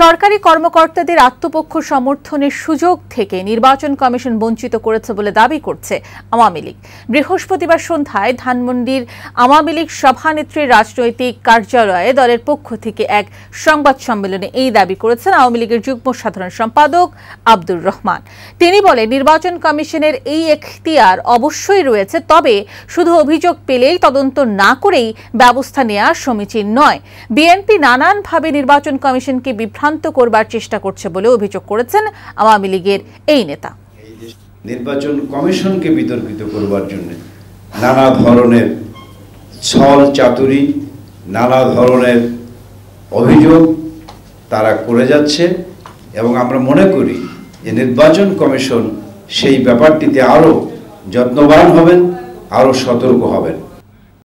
সরকারি কর্মকর্তাদের আত্মপক্ষ সমর্থনের সুযোগ থেকে নির্বাচন কমিশন বঞ্চিত করেছে বলে দাবি করছে আওয়ামী লীগ বৃহস্পতিবার সন্ধ্যায় ধানমন্ডির আওয়ামী লীগ সভানেত্রীর রাজনৈতিক কার্যালয়ে দলের পক্ষ থেকে এক সংবাদ সম্মেলনে এই দাবি করেছেন আওয়ামী লীগের যুগ্ম সাধারণ সম্পাদক আব্দুর রহমান তিনি বলেন নির্বাচন কমিশনের এই এখতিয়ার অবশ্যই রয়েছে তবে শুধু অভিযোগ পেলেই তদন্ত না করেই ব্যবস্থা নেওয়া সমীচীন নয় বিএনপি নানানভাবে নির্বাচন কমিশনকে বিভ্রান্ত বিভ্রান্ত করবার চেষ্টা করছে বলে অভিযোগ করেছেন আওয়ামী লীগের এই নেতা নির্বাচন কমিশনকে বিতর্কিত করবার জন্য নানা ধরনের ছল চাতুরি নানা ধরনের অভিযোগ তারা করে যাচ্ছে এবং আমরা মনে করি যে নির্বাচন কমিশন সেই ব্যাপারটিতে আরও যত্নবান হবেন আরও সতর্ক হবেন